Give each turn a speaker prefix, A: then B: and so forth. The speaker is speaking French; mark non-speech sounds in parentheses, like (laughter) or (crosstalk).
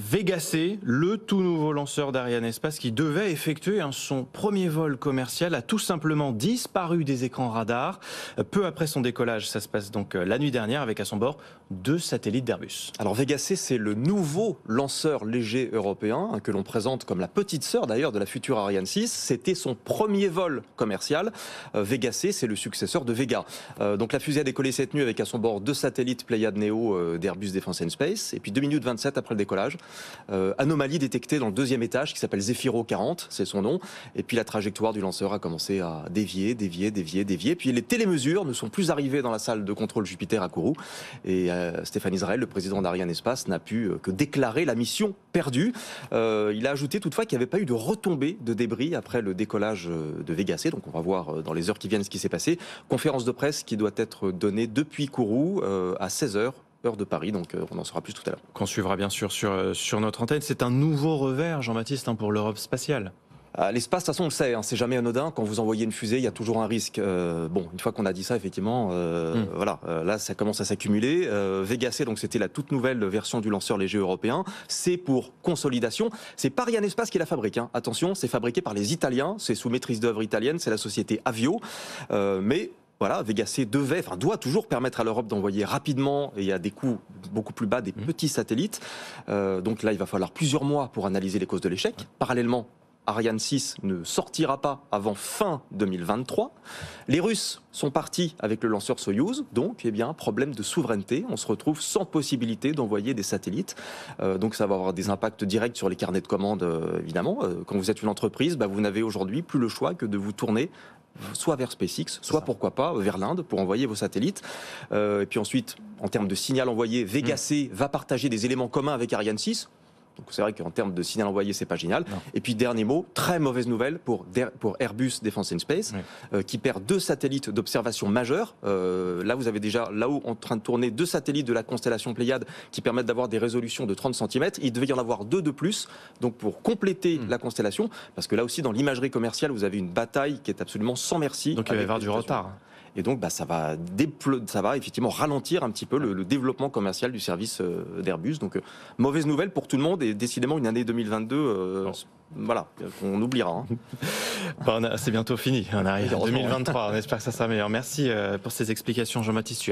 A: Vega C, le tout nouveau lanceur d'Ariane Espace qui devait effectuer son premier vol commercial a tout simplement disparu des écrans radars. Peu après son décollage, ça se passe donc euh, la nuit dernière avec à son bord deux satellites d'Airbus. Alors Vega C, c'est le nouveau lanceur léger européen hein, que l'on présente comme la petite sœur d'ailleurs de la future Ariane 6. C'était son premier vol commercial. Euh, Vega C, c'est le successeur de Vega. Euh, donc la fusée a décollé cette nuit avec à son bord deux satellites Pléiade Neo d'Airbus Defense and Space. Et puis 2 minutes 27 après le décollage, euh, anomalie détectée dans le deuxième étage qui s'appelle Zephyro 40, c'est son nom. Et puis la trajectoire du lanceur a commencé à dévier, dévier, dévier, dévier. Puis les télémesures ne sont plus arrivées dans la salle de contrôle Jupiter à Kourou. Et euh, Stéphane Israël, le président d'Ariane Espace, n'a pu euh, que déclarer la mission perdue. il a ajouté toutefois qu'il n'y avait pas eu de retombée de débris après le décollage de Vega C. Donc on va voir dans les heures qui viennent ce qui s'est passé. Conférence de presse qui doit être donnée depuis Kourou à 16h heure de Paris. Donc euh, on en saura plus tout à l'heure. Qu'on suivra bien sûr sur, euh, sur notre antenne. C'est un nouveau revers, Jean-Baptiste, hein, pour l'Europe spatiale. Ah, l'espace, de toute façon, on le sait, hein, c'est jamais anodin. Quand vous envoyez une fusée, il y a toujours un risque. Euh, bon, une fois qu'on a dit ça, effectivement, hmm. voilà, là, ça commence à s'accumuler. Vega C, donc c'était la toute nouvelle version du lanceur léger européen. C'est pour consolidation. C'est paris un Espace qui la fabrique. Hein. Attention, c'est fabriqué par les Italiens. C'est sous maîtrise d'œuvre italienne. C'est la société Avio. mais voilà, c devait, enfin doit toujours permettre à l'Europe d'envoyer rapidement et à des coûts beaucoup plus bas des mhm. petits satellites. Euh, donc là, il va falloir plusieurs mois pour analyser les causes de l'échec. Parallèlement, Ariane 6 ne sortira pas avant fin 2023. Les Russes sont partis avec le lanceur Soyuz, donc eh bien problème de souveraineté. On se retrouve sans possibilité d'envoyer des satellites. Euh, donc ça va avoir des impacts directs sur les carnets de commandes, euh, évidemment. quand vous êtes une entreprise, bah, vous n'avez aujourd'hui plus le choix que de vous tourner soit vers SpaceX, soit pourquoi pas vers l'Inde pour envoyer vos satellites. Euh, et puis ensuite, en termes de signal envoyé, Vega va partager des éléments communs avec Ariane 6. Donc c'est vrai qu'en termes de signal envoyé, c'est pas génial. Et puis dernier mot, très mauvaise nouvelle pour, pour Airbus Defense and Space, euh, qui perd deux satellites d'observation majeurs. Euh, là, vous avez déjà là-haut en train de tourner deux satellites de la constellation Pléiade qui permettent d'avoir des résolutions de 30 cm. Il devait y en avoir deux de plus, donc pour compléter hmm. la constellation, parce que là aussi dans l'imagerie commerciale, vous avez une bataille qui est absolument sans merci. Donc il va y avoir du retard. Et donc, bah, ça, va ça va effectivement ralentir un petit peu le, développement commercial du service euh, d'Airbus. Donc, mauvaise nouvelle pour tout le monde décidément une année 2022. Euh, voilà, hein. (laughs) on oubliera. c'est bientôt fini, on arrive en 2023, on espère que ça sera meilleur. Merci euh, pour ces explications, Jean-Baptiste